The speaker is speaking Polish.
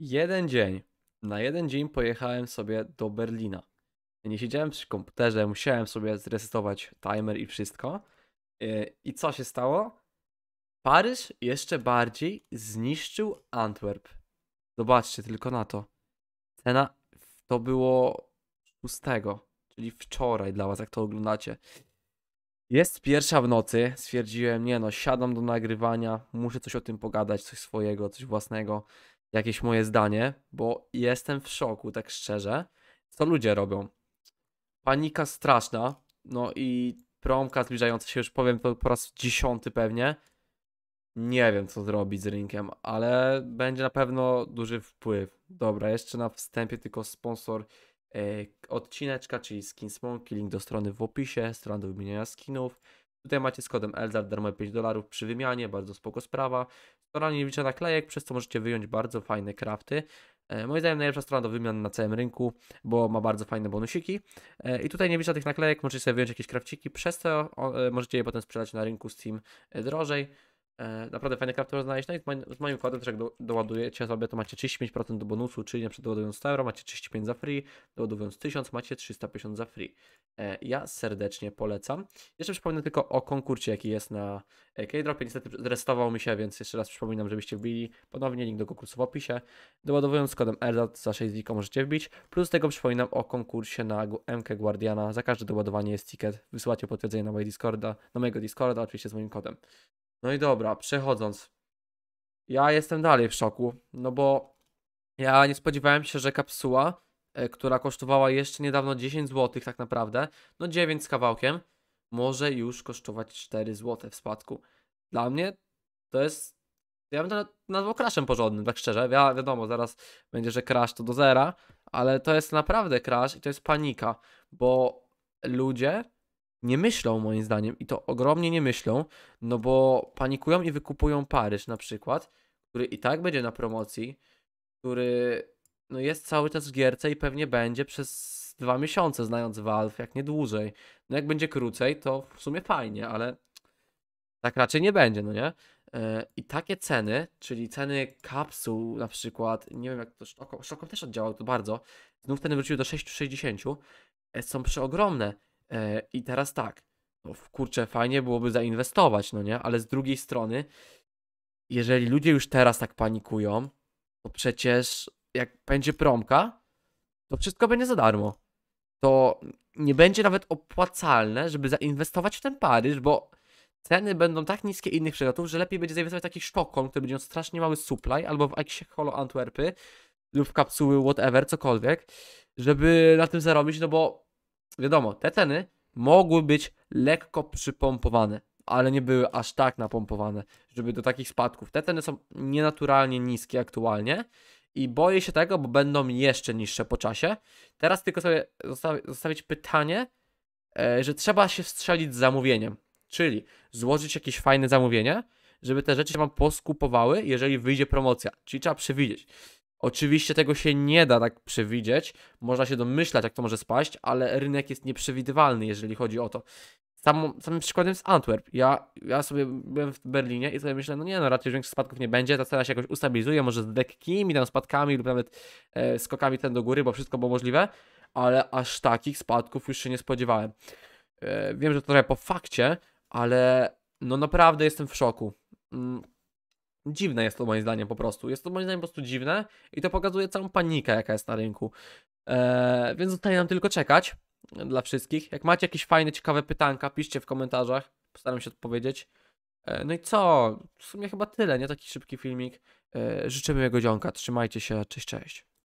jeden dzień, na jeden dzień pojechałem sobie do Berlina. Nie siedziałem przy komputerze, musiałem sobie zresetować timer i wszystko. E, I co się stało? Paryż jeszcze bardziej zniszczył Antwerp. Zobaczcie tylko na to. Cena to było 6, czyli wczoraj dla was, jak to oglądacie. Jest pierwsza w nocy, stwierdziłem, nie no, siadam do nagrywania, muszę coś o tym pogadać, coś swojego, coś własnego jakieś moje zdanie, bo jestem w szoku, tak szczerze, co ludzie robią. Panika straszna, no i promka zbliżająca się, już powiem to po raz dziesiąty pewnie. Nie wiem, co zrobić z rynkiem, ale będzie na pewno duży wpływ. Dobra, jeszcze na wstępie tylko sponsor yy, odcineczka, czyli Skin link do strony w opisie, strona do wymieniania skinów. Tutaj macie z kodem ELZAR darmowe 5 dolarów przy wymianie, bardzo spoko sprawa. Strona nie licza naklejek, przez co możecie wyjąć bardzo fajne crafty. E, moim zdaniem najlepsza strona do wymian na całym rynku, bo ma bardzo fajne bonusiki. E, I tutaj nie licza tych naklejek, możecie sobie wyjąć jakieś krawciki, przez co e, możecie je potem sprzedać na rynku Steam e, drożej. E, naprawdę fajne crafty można znaleźć. No i z, moim, z moim kodem też jak do, doładujecie sobie, to macie 35% do bonusu, czyli nie przykład doładując 100 euro macie 35 za free, doładowując 1000 macie 350 za free. E, ja serdecznie polecam. Jeszcze przypomnę tylko o konkurcie, jaki jest na e, K-Dropie. Niestety zrestował mi się, więc jeszcze raz przypominam, żebyście wbili ponownie link do konkursu w opisie. Doładowując kodem ERDAT za 6 ziko możecie wbić. Plus tego przypominam o konkursie na MK Guardiana. Za każde doładowanie jest ticket. Wysyłacie potwierdzenie na mojego Discorda, na mojego Discorda oczywiście z moim kodem. No i dobra, przechodząc. Ja jestem dalej w szoku, no bo ja nie spodziewałem się, że kapsuła, e, która kosztowała jeszcze niedawno 10 zł tak naprawdę, no 9 z kawałkiem, może już kosztować 4 zł w spadku. Dla mnie to jest, ja bym to nazwał crashem porządnym, tak szczerze, ja, wiadomo, zaraz będzie, że crash to do zera, ale to jest naprawdę crash i to jest panika, bo ludzie nie myślą moim zdaniem i to ogromnie nie myślą, no bo panikują i wykupują Paryż na przykład, który i tak będzie na promocji, który no jest cały czas w gierce i pewnie będzie przez dwa miesiące, znając Valve, jak nie dłużej. No jak będzie krócej, to w sumie fajnie, ale tak raczej nie będzie, no nie? E, I takie ceny, czyli ceny kapsuł na przykład, nie wiem jak to Sztokom, też oddziałał to bardzo, znów ten wróciły do 6,60, e, są przeogromne E, I teraz tak, no kurczę, fajnie byłoby zainwestować, no nie? Ale z drugiej strony, jeżeli ludzie już teraz tak panikują, to przecież jak będzie promka, to wszystko będzie za darmo. To nie będzie nawet opłacalne, żeby zainwestować w ten Paryż, bo ceny będą tak niskie innych przedmiotów, że lepiej będzie zainwestować w taki Sztokholm, który będzie miał strasznie mały supply, albo w jakieś Holo Antwerpy lub w kapsuły whatever, cokolwiek, żeby na tym zarobić, no bo wiadomo, te ceny mogły być lekko przypompowane, ale nie były aż tak napompowane, żeby do takich spadków. Te ceny są nienaturalnie niskie aktualnie i boję się tego, bo będą jeszcze niższe po czasie. Teraz tylko sobie zostawić pytanie, e, że trzeba się strzelić z zamówieniem, czyli złożyć jakieś fajne zamówienie, żeby te rzeczy się Wam poskupowały, jeżeli wyjdzie promocja. Czyli trzeba przewidzieć. Oczywiście tego się nie da tak przewidzieć, można się domyślać, jak to może spaść, ale rynek jest nieprzewidywalny, jeżeli chodzi o to. Sam, samym przykładem jest Antwerp. Ja, ja sobie byłem w Berlinie i sobie myślę, no nie, no raczej większych spadków nie będzie, ta cena się jakoś ustabilizuje, może z lekkimi tam spadkami lub nawet e, skokami ten do góry, bo wszystko było możliwe, ale aż takich spadków już się nie spodziewałem. E, wiem, że to trochę po fakcie, ale no naprawdę jestem w szoku. Mm, Dziwne jest to moim zdaniem po prostu. Jest to moim zdaniem po prostu dziwne i to pokazuje całą panikę, jaka jest na rynku. Eee, więc zostaje nam tylko czekać dla wszystkich. Jak macie jakieś fajne, ciekawe pytanka, piszcie w komentarzach. Postaram się odpowiedzieć. Eee, no i co? W sumie chyba tyle, nie? Taki szybki filmik. Eee, życzymy jego dzionka. Trzymajcie się. Cześć, cześć.